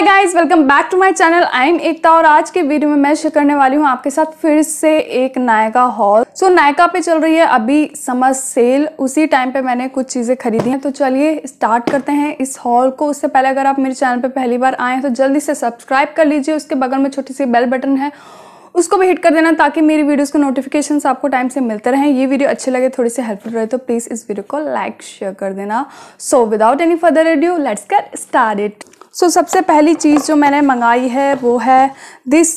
hi guys welcome back to my channel I am Ekta और आज के वीडियो में मैं शेयर करने वाली हूँ आपके साथ फिर से एक Nykaa haul so so, Nykaa पे चल रही है अभी समर सेल उसी टाइम पे मैंने कुछ चीज़ें खरीदी हैं तो चलिए स्टार्ट करते हैं इस हॉल को उससे पहले अगर आप मेरे चैनल पे पहली बार आए हैं तो जल्दी से सब्सक्राइब कर लीजिए उसके बगल में छोटी सी बेल बटन है उसको भी हिट कर देना ताकि मेरी वीडियोज़ के नोटिफिकेशन आपको टाइम से मिलते रहें ये वीडियो अच्छे लगे थोड़ी सी हेल्पफुल रहे तो प्लीज़ इस वीडियो को लाइक शेयर कर देना so without any further ado let's get start so so, सबसे पहली चीज़ जो मैंने मंगाई है वो है दिस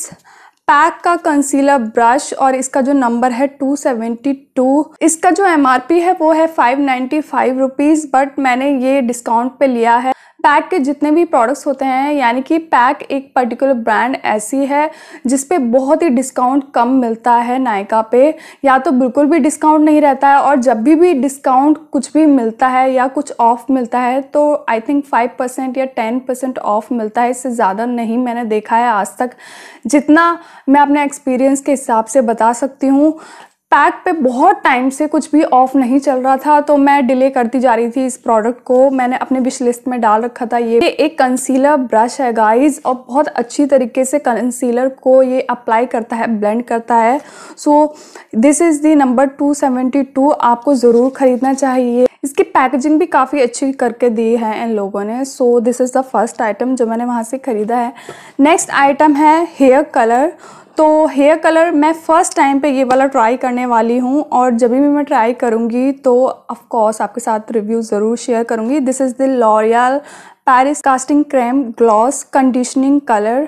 पैक का कंसीलर ब्रश और इसका जो नंबर है 272 इसका जो एमआरपी है वो है five ninety five rupees but मैंने ये डिस्काउंट पे लिया है पैक के जितने भी प्रोडक्ट्स होते हैं यानी कि पैक एक पर्टिकुलर ब्रांड ऐसी है जिस पे बहुत ही डिस्काउंट कम मिलता है नायका पे या तो बिल्कुल भी डिस्काउंट नहीं रहता है और जब भी भी डिस्काउंट कुछ भी मिलता है या कुछ ऑफ मिलता है तो आई थिंक फाइव परसेंट या टेन परसेंट ऑफ मिलता है इससे ज़्यादा नहीं मैंने देखा है आज तक जितना मैं अपने एक्सपीरियंस के हिसाब से बता सकती हूँ पैक पे बहुत टाइम से कुछ भी ऑफ नहीं चल रहा था तो मैं डिले करती जा रही थी इस प्रोडक्ट को मैंने अपने विश लिस्ट में डाल रखा था ये एक कंसीलर ब्रश है गाइस और बहुत अच्छी तरीके से कंसीलर को ये अप्लाई करता है ब्लेंड करता है so this is the number 272 आपको ज़रूर ख़रीदना चाहिए इसकी पैकेजिंग भी काफ़ी अच्छी करके दी है इन लोगों ने so this is the first item जो मैंने वहाँ से ख़रीदा है नेक्स्ट आइटम है हेयर कलर तो हेयर कलर मैं फ़र्स्ट टाइम पे ये वाला ट्राई करने वाली हूँ और जब भी मैं ट्राई करूँगी तो ऑफ़ कोर्स आपके साथ रिव्यू ज़रूर शेयर करूँगी this is the L'Oreal Paris casting creme gloss conditioning colour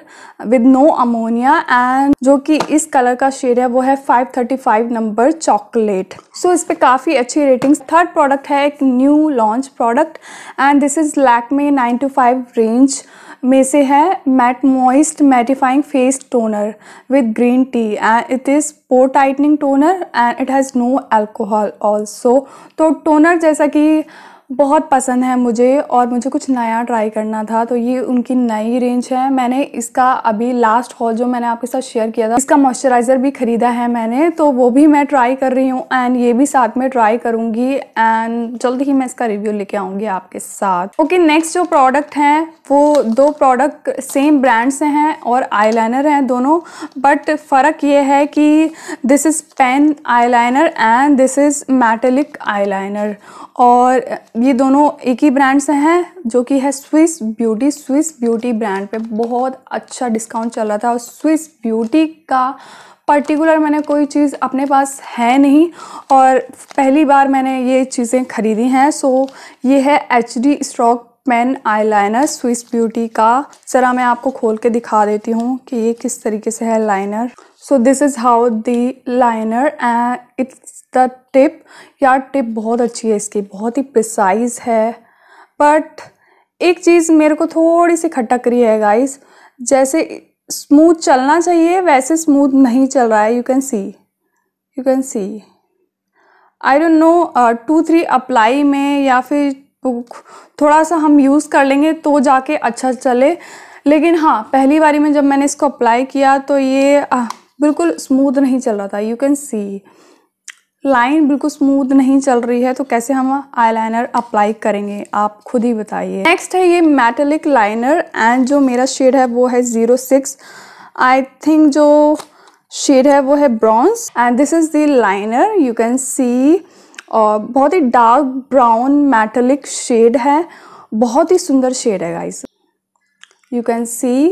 with no ammonia and जो कि इस कलर का शेड है वो है 535 नंबर चॉकलेट सो इस पर काफ़ी अच्छी रेटिंग्स थर्ड प्रोडक्ट है एक new launch product and this is Lakme nine to five range में से है matte moist matifying face toner with green tea and it is pore tightening toner and it has no alcohol also तो toner जैसा कि बहुत पसंद है मुझे और मुझे कुछ नया ट्राई करना था तो ये उनकी नई रेंज है मैंने इसका अभी लास्ट हॉल जो मैंने आपके साथ शेयर किया था इसका मॉइस्चराइज़र भी ख़रीदा है मैंने तो वो भी मैं ट्राई कर रही हूँ एंड ये भी साथ में ट्राई करूंगी एंड जल्द ही मैं इसका रिव्यू लेके आऊँगी आपके साथ ओके okay, नेक्स्ट जो प्रोडक्ट हैं वो दो प्रोडक्ट सेम ब्रांड से हैं और आई हैं दोनों बट फ़र्क ये है कि this is pen eye and this is metallic eye और ये दोनों एक ही ब्रांड से हैं जो कि है Swiss Beauty Swiss Beauty brand पे बहुत अच्छा डिस्काउंट चल रहा था और स्विस ब्यूटी का पर्टिकुलर मैंने कोई चीज़ अपने पास है नहीं और पहली बार मैंने ये चीज़ें खरीदी हैं सो ये है H D stroke pen eyeliner Swiss Beauty का ज़रा मैं आपको खोल के दिखा देती हूँ कि ये किस तरीके से है liner so this is how the liner and it's the tip यार टिप बहुत अच्छी है इसकी बहुत ही प्रिसाइज है बट एक चीज़ मेरे को थोड़ी सी खटक रही है गाइस जैसे स्मूथ चलना चाहिए वैसे स्मूथ नहीं चल रहा है you can see you can see I don't know two three apply में या फिर थोड़ा सा हम यूज़ कर लेंगे तो जाके अच्छा चले लेकिन हाँ पहली बारी में जब मैंने इसको अप्लाई किया तो ये आ, बिल्कुल स्मूथ नहीं चल रहा था यू कैन सी लाइन बिल्कुल स्मूथ नहीं चल रही है तो कैसे हम आईलाइनर अप्लाई करेंगे आप खुद ही बताइए नेक्स्ट है ये मेटेलिक लाइनर एंड जो मेरा शेड है वो है ज़ीरो सिक्स आई थिंक जो शेड है वो है bronze and this is the liner you can see बहुत ही डार्क ब्राउन मेटलिक शेड है बहुत ही सुंदर शेड है guys you can see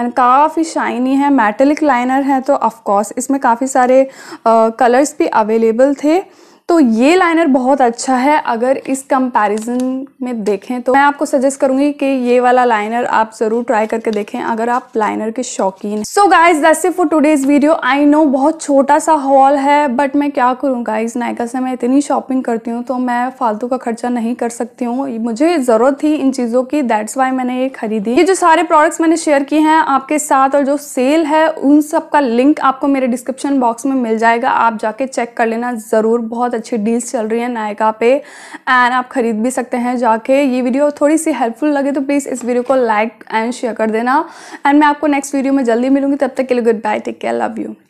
and काफ़ी शाइनी है मेटलिक लाइनर है तो ऑफ़ कोर्स इसमें काफ़ी सारे कलर्स भी अवेलेबल थे तो ये लाइनर बहुत अच्छा है अगर इस कंपैरिजन में देखें तो मैं आपको सजेस्ट करूंगी कि ये वाला लाइनर आप ज़रूर ट्राई करके देखें अगर आप लाइनर के शौकीन so guys that's for today's video I know बहुत छोटा सा हॉल है बट मैं क्या करूँ गाइज नायका से मैं इतनी शॉपिंग करती हूँ तो मैं फालतू का खर्चा नहीं कर सकती हूँ मुझे ज़रूरत थी इन चीज़ों की दैट्स वाई मैंने ये खरीदी ये जो सारे प्रोडक्ट्स मैंने शेयर किए हैं आपके साथ और जो सेल है उन सब का लिंक आपको मेरे डिस्क्रिप्शन बॉक्स में मिल जाएगा आप जाके चेक कर लेना ज़रूर बहुत बहुत अच्छी डील्स चल रही हैं नायका पे एंड आप ख़रीद भी सकते हैं जाके ये वीडियो थोड़ी सी हेल्पफुल लगे तो प्लीज़ इस वीडियो को लाइक एंड शेयर कर देना एंड मैं आपको नेक्स्ट वीडियो में जल्दी मिलूंगी तब तक के लिए goodbye take care love you